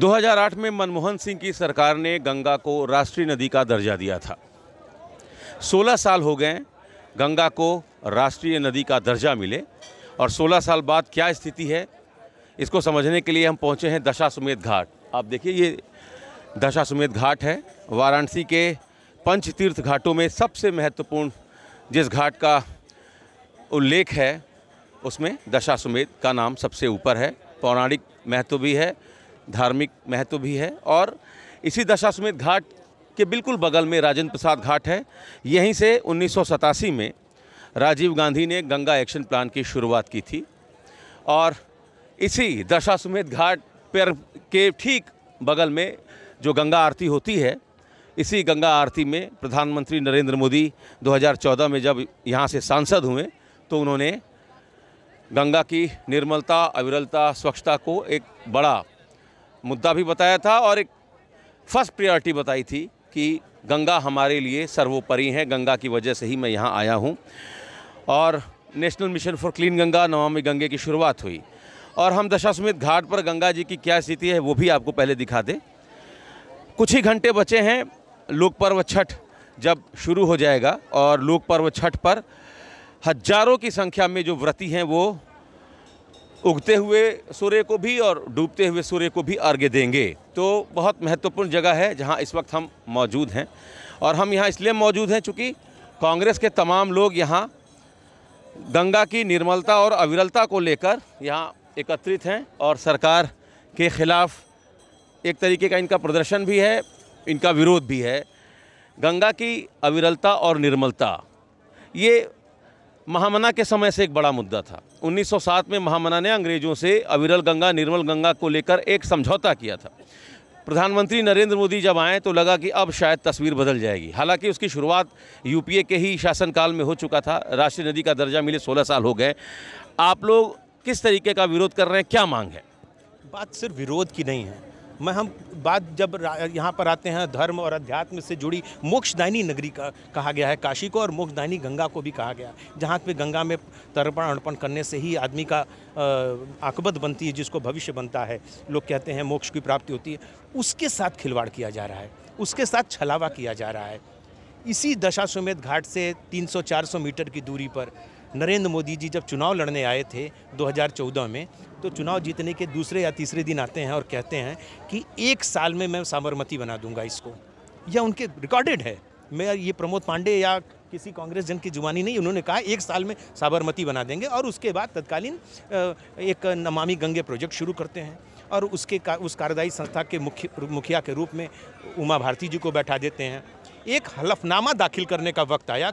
2008 में मनमोहन सिंह की सरकार ने गंगा को राष्ट्रीय नदी का दर्जा दिया था 16 साल हो गए गंगा को राष्ट्रीय नदी का दर्जा मिले और 16 साल बाद क्या स्थिति है इसको समझने के लिए हम पहुंचे हैं दशा सुमेध घाट आप देखिए ये दशा सुमेध घाट है वाराणसी के पंच तीर्थ घाटों में सबसे महत्वपूर्ण जिस घाट का उल्लेख है उसमें दशा सुमेध का नाम सबसे ऊपर है पौराणिक महत्व भी है धार्मिक महत्व भी है और इसी दशाश्वमेध घाट के बिल्कुल बगल में राजेंद्र प्रसाद घाट है यहीं से उन्नीस में राजीव गांधी ने गंगा एक्शन प्लान की शुरुआत की थी और इसी दशाश्वमेध घाट पर के ठीक बगल में जो गंगा आरती होती है इसी गंगा आरती में प्रधानमंत्री नरेंद्र मोदी 2014 में जब यहाँ से सांसद हुए तो उन्होंने गंगा की निर्मलता अविरलता स्वच्छता को एक बड़ा मुद्दा भी बताया था और एक फर्स्ट प्रायोरिटी बताई थी कि गंगा हमारे लिए सर्वोपरि है गंगा की वजह से ही मैं यहाँ आया हूँ और national mission for clean Ganga Namami Gange की शुरुआत हुई और हम दशाश्वमेध घाट पर गंगा जी की क्या स्थिति है वो भी आपको पहले दिखा दें कुछ ही घंटे बचे हैं लोक पर्व छठ जब शुरू हो जाएगा और लोक पर्व छठ पर हजारों की संख्या में जो व्रती हैं वो उगते हुए सूर्य को भी और डूबते हुए सूर्य को भी अर्घ्य देंगे तो बहुत महत्वपूर्ण जगह है जहाँ इस वक्त हम मौजूद हैं और हम यहाँ इसलिए मौजूद हैं चूँकि कांग्रेस के तमाम लोग यहाँ गंगा की निर्मलता और अविरलता को लेकर यहाँ एकत्रित हैं और सरकार के ख़िलाफ़ एक तरीके का इनका प्रदर्शन भी है इनका विरोध भी है गंगा की अविरलता और निर्मलता ये महामना के समय से एक बड़ा मुद्दा था 1907 में महामना ने अंग्रेज़ों से अविरल गंगा निर्मल गंगा को लेकर एक समझौता किया था प्रधानमंत्री नरेंद्र मोदी जब आए तो लगा कि अब शायद तस्वीर बदल जाएगी हालांकि उसकी शुरुआत यूपीए के ही शासनकाल में हो चुका था राष्ट्रीय नदी का दर्जा मिले 16 साल हो गए आप लोग किस तरीके का विरोध कर रहे हैं क्या मांग है बात सिर्फ विरोध की नहीं है मैं हम बात जब यहाँ पर आते हैं धर्म और अध्यात्म से जुड़ी मोक्षदायनी नगरी का कहा गया है काशी को और मोक्षदायनी गंगा को भी कहा गया है जहाँ पे गंगा में तर्पण अर्पण करने से ही आदमी का आकबत बनती है जिसको भविष्य बनता है लोग कहते हैं मोक्ष की प्राप्ति होती है उसके साथ खिलवाड़ किया जा रहा है उसके साथ छलावा किया जा रहा है इसी दशा घाट से तीन सौ मीटर की दूरी पर नरेंद्र मोदी जी जब चुनाव लड़ने आए थे 2014 में तो चुनाव जीतने के दूसरे या तीसरे दिन आते हैं और कहते हैं कि एक साल में मैं साबरमती बना दूंगा इसको यह उनके रिकॉर्डेड है मैं ये प्रमोद पांडे या किसी कांग्रेस जन की जुबानी नहीं उन्होंने कहा एक साल में साबरमती बना देंगे और उसके बाद तत्कालीन एक नमामि गंगे प्रोजेक्ट शुरू करते हैं और उसके का, उस कार्यदायी संस्था के मुख्य मुखिया के रूप में उमा भारती जी को बैठा देते हैं एक हलफनामा दाखिल करने का वक्त आया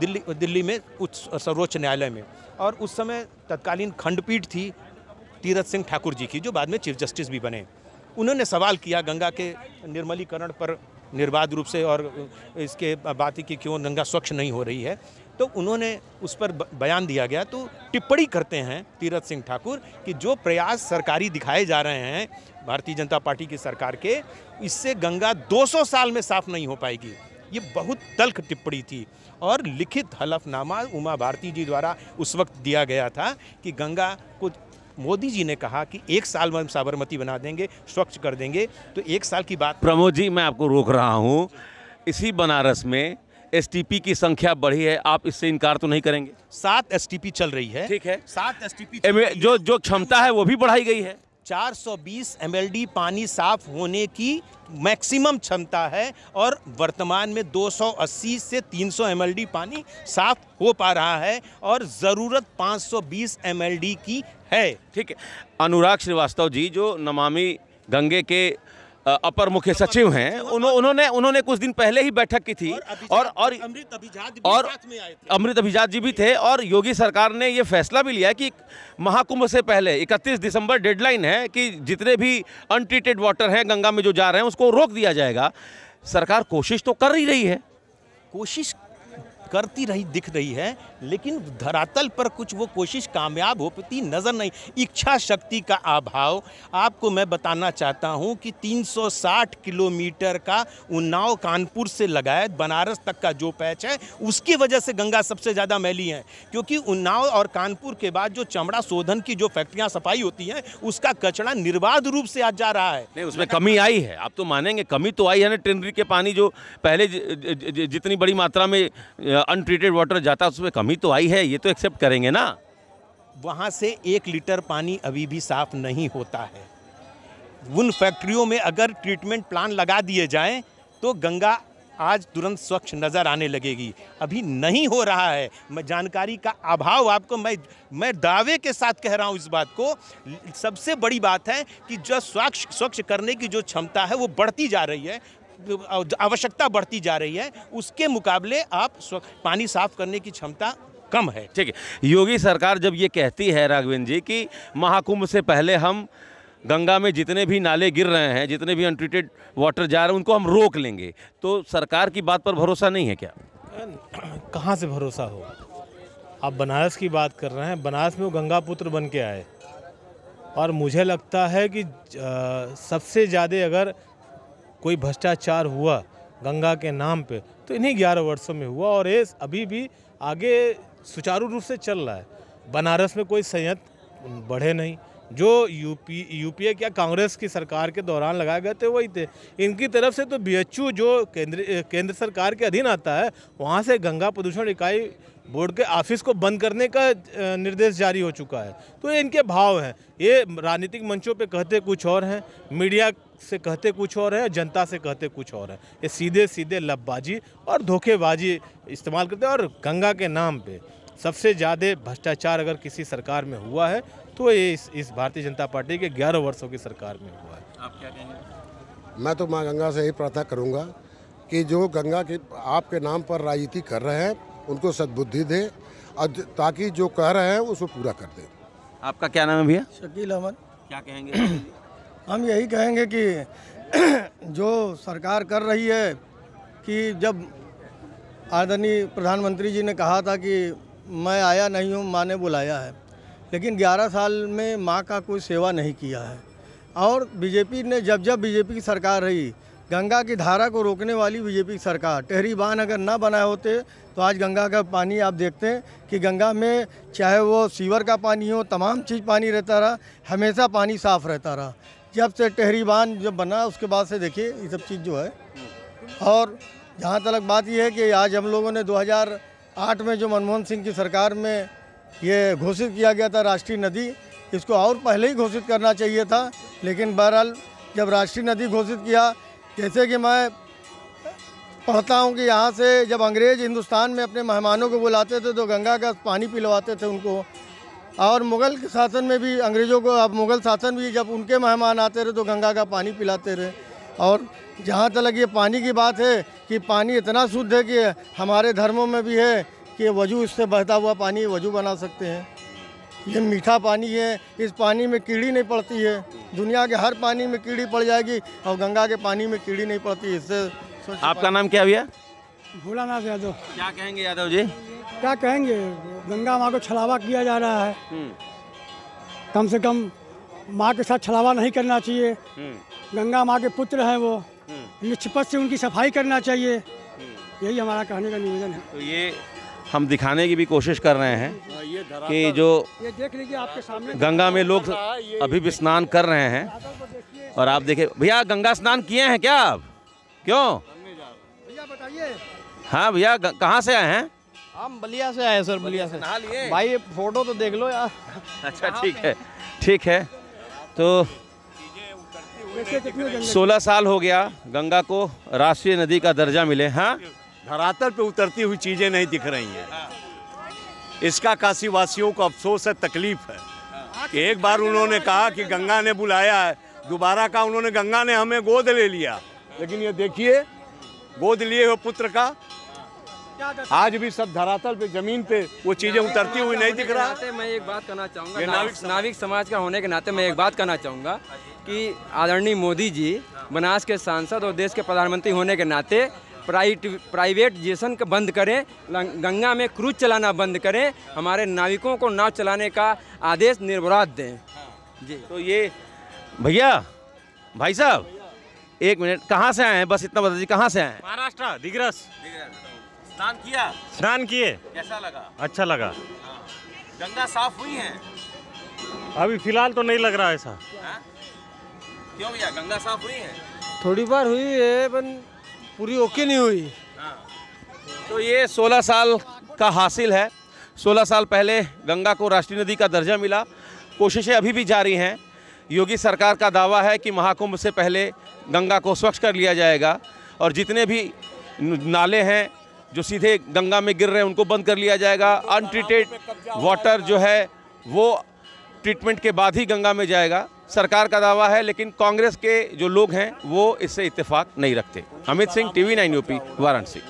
दिल्ली दिल्ली में उच्च सर्वोच्च न्यायालय में और उस समय तत्कालीन खंडपीठ थी तीरथ सिंह ठाकुर जी की जो बाद में चीफ जस्टिस भी बने उन्होंने सवाल किया गंगा के निर्मलीकरण पर निर्बाध रूप से और इसके बात की क्यों गंगा स्वच्छ नहीं हो रही है तो उन्होंने उस पर बयान दिया गया तो टिप्पणी करते हैं तीरथ सिंह ठाकुर कि जो प्रयास सरकारी दिखाए जा रहे हैं भारतीय जनता पार्टी की सरकार के इससे गंगा 200 साल में साफ नहीं हो पाएगी ये बहुत तल्ख टिप्पणी थी और लिखित हलफनामा उमा भारती जी द्वारा उस वक्त दिया गया था कि गंगा को मोदी जी ने कहा कि एक साल में हम साबरमती बना देंगे स्वच्छ कर देंगे तो एक साल की बात प्रमोद जी मैं आपको रोक रहा हूँ इसी बनारस में एसटीपी की संख्या बढ़ी है आप इससे इनकार तो नहीं करेंगे सात एसटीपी चल रही है ठीक है सात एसटीपी जो जो क्षमता है वो भी बढ़ाई गई है 420 एमएलडी पानी साफ होने की मैक्सिमम क्षमता है और वर्तमान में 280 से 300 सौ पानी साफ हो पा रहा है और ज़रूरत 520 सौ की है ठीक है अनुराग श्रीवास्तव जी जो नमामि गंगे के अपर मुख्य सचिव हैं उन, उन्होंने उन्होंने कुछ दिन पहले ही बैठक की थी और और अमृत अभिजात और अमृत अभिजात जी भी थे और योगी सरकार ने ये फैसला भी लिया कि महाकुंभ से पहले 31 दिसंबर डेडलाइन है कि जितने भी अनट्रीटेड वाटर हैं गंगा में जो जा रहे हैं उसको रोक दिया जाएगा सरकार कोशिश तो कर ही रही है कोशिश करती रही दिख रही है लेकिन धरातल पर कुछ वो कोशिश कामयाब हो पाती नज़र नहीं इच्छा शक्ति का अभाव आपको मैं बताना चाहता हूँ कि 360 किलोमीटर का उन्नाव कानपुर से लगाए बनारस तक का जो पैच है उसकी वजह से गंगा सबसे ज़्यादा मैली है क्योंकि उन्नाव और कानपुर के बाद जो चमड़ा शोधन की जो फैक्ट्रियाँ सफाई होती हैं उसका कचरा निर्बाध रूप से आज जा रहा है नहीं उसमें कमी आई है आप तो मानेंगे कमी तो आई है ना ट्रेनरी के पानी जो पहले जितनी बड़ी मात्रा में अनट्रीटेड वाटर जाता है उसमें कमी तो आई है ये तो एक्सेप्ट करेंगे ना वहाँ से एक लीटर पानी अभी भी साफ नहीं होता है उन फैक्ट्रियों में अगर ट्रीटमेंट प्लान लगा दिए जाएं तो गंगा आज तुरंत स्वच्छ नज़र आने लगेगी अभी नहीं हो रहा है मैं जानकारी का अभाव आपको मैं मैं दावे के साथ कह रहा हूँ इस बात को सबसे बड़ी बात है कि जो स्वच्छ स्वच्छ करने की जो क्षमता है वो बढ़ती जा रही है आवश्यकता बढ़ती जा रही है उसके मुकाबले आप पानी साफ करने की क्षमता कम है ठीक है योगी सरकार जब ये कहती है राघवेंद्र जी कि महाकुंभ से पहले हम गंगा में जितने भी नाले गिर रहे हैं जितने भी अनट्रीटेड वाटर जा रहे हैं उनको हम रोक लेंगे तो सरकार की बात पर भरोसा नहीं है क्या कहाँ से भरोसा हो आप बनारस की बात कर रहे हैं बनारस में वो गंगा पुत्र बन के आए और मुझे लगता है कि सबसे ज़्यादा अगर कोई भ्रष्टाचार हुआ गंगा के नाम पे तो इन्हीं ग्यारह वर्षों में हुआ और ये अभी भी आगे सुचारू रूप से चल रहा है बनारस में कोई संयंत्र बढ़े नहीं जो यूपी यूपीए क्या कांग्रेस की सरकार के दौरान लगाए गए थे वही थे इनकी तरफ से तो बीएचयू जो केंद्र केंद्र सरकार के अधीन आता है वहाँ से गंगा प्रदूषण इकाई बोर्ड के ऑफिस को बंद करने का निर्देश जारी हो चुका है तो ये इनके भाव हैं ये राजनीतिक मंचों पे कहते कुछ और हैं मीडिया से कहते कुछ और है जनता से कहते कुछ और है ये सीधे सीधे लबबाजी और धोखेबाजी इस्तेमाल करते हैं और गंगा के नाम पे सबसे ज़्यादा भ्रष्टाचार अगर किसी सरकार में हुआ है तो ये इस, इस भारतीय जनता पार्टी के ग्यारह वर्षों की सरकार में हुआ है आप क्या कहेंगे मैं तो माँ गंगा से यही प्रार्थना करूँगा कि जो गंगा के आपके नाम पर राजनीति कर रहे हैं उनको सदबुद्धि दें और ताकि जो कह रहे हैं उसको पूरा कर दें आपका क्या नाम है भैया शकील अहमद क्या कहेंगे हम यही कहेंगे कि जो सरकार कर रही है कि जब आदरणीय प्रधानमंत्री जी ने कहा था कि मैं आया नहीं हूँ माँ ने बुलाया है लेकिन 11 साल में माँ का कोई सेवा नहीं किया है और बीजेपी ने जब जब बीजेपी की सरकार रही गंगा की धारा को रोकने वाली बीजेपी की सरकार टेहरी बांध अगर ना बनाए होते तो आज गंगा का पानी आप देखते हैं कि गंगा में चाहे वो सीवर का पानी हो तमाम चीज़ पानी रहता रहा हमेशा पानी साफ़ रहता रहा जब से टहरी बांध जब बना उसके बाद से देखिए ये सब चीज़ जो है और जहाँ तक बात यह है कि आज हम लोगों ने 2008 में जो मनमोहन सिंह की सरकार में ये घोषित किया गया था राष्ट्रीय नदी इसको और पहले ही घोषित करना चाहिए था लेकिन बहरहाल जब राष्ट्रीय नदी घोषित किया जैसे कि मैं पढ़ता हूँ कि यहाँ से जब अंग्रेज़ हिंदुस्तान में अपने मेहमानों को बुलाते थे तो गंगा का पानी पिलवाते थे उनको और मुग़ल शासन में भी अंग्रेज़ों को अब मुग़ल शासन भी जब उनके मेहमान आते रहे तो गंगा का पानी पिलाते रहे और जहाँ तक ये पानी की बात है कि पानी इतना शुद्ध है कि हमारे धर्मों में भी है कि वजू इससे बहता हुआ पानी वजू बना सकते हैं ये मीठा पानी है इस पानी में कीड़ी नहीं पड़ती है दुनिया के हर पानी में कीड़ी पड़ जाएगी और गंगा के पानी में कीड़ी नहीं पड़ती इससे आपका नाम क्या भैया भोलानाथ यादव क्या कहेंगे यादव जी क्या कहेंगे गंगा माँ को छलावा किया जा रहा है कम से कम माँ के साथ छलावा नहीं करना चाहिए गंगा माँ के पुत्र हैं वो निष्पक्ष से उनकी सफाई करना चाहिए यही हमारा कहने का निवेदन है तो ये हम दिखाने की भी कोशिश कर रहे हैं कि जो ये देख लीजिए आपके सामने गंगा में लोग अभी भी स्नान कर रहे हैं और आप देखे भैया गंगा स्नान किए हैं क्या आप क्यों भैया बताइए हाँ भैया कहाँ से आए हैं हम बलिया से आए सर बलिया से भाई फोटो तो देख लो यार अच्छा ठीक है ठीक है तो सोलह साल हो गया गंगा को राष्ट्रीय नदी का दर्जा मिले हाँ धरातल पे उतरती हुई चीज़ें नहीं दिख रही हैं इसका काशी वासियों को अफसोस है तकलीफ है कि एक बार उन्होंने कहा कि गंगा ने बुलाया है दोबारा कहा उन्होंने गंगा ने हमें गोद ले लिया लेकिन ये देखिए गोद लिए हुए पुत्र का आज भी सब धरातल पे जमीन पे वो चीजें उतरती हुई नहीं दिख रहा मैं एक बात कहना चाहूंगा नाविक नाविक समाज का होने के नाते मैं एक बात कहना चाहूंगा कि आदरणीय मोदी जी बनास के सांसद और देश के प्रधानमंत्री होने के नाते प्राइट जेशन का बंद करें गंगा में क्रूज चलाना बंद करें हमारे नाविकों को नाव चलाने का आदेश निर्वराध दें जी तो ये भैया भाई साहब एक मिनट कहाँ से आए हैं बस इतना बता दीजिए कहाँ से आए हैं महाराष्ट्र दिग्रस स्नान किया स्नान किए कैसा लगा अच्छा लगा हाँ। गंगा साफ हुई है अभी फिलहाल तो नहीं लग रहा ऐसा हाँ? क्यों भैया गंगा साफ हुई है थोड़ी बार हुई है पर पूरी ओके नहीं हुई हाँ। तो ये 16 साल का हासिल है 16 साल पहले गंगा को राष्ट्रीय नदी का दर्जा मिला कोशिशें अभी भी जारी हैं योगी सरकार का दावा है कि महाकुंभ से पहले गंगा को स्वच्छ कर लिया जाएगा और जितने भी नाले हैं जो सीधे गंगा में गिर रहे हैं उनको बंद कर लिया जाएगा अनट्रीटेड वाटर जो है वो ट्रीटमेंट के बाद ही गंगा में जाएगा सरकार का दावा है लेकिन कांग्रेस के जो लोग हैं वो इससे इत्तेफाक नहीं रखते Amit Singh TV nine UP Varanasi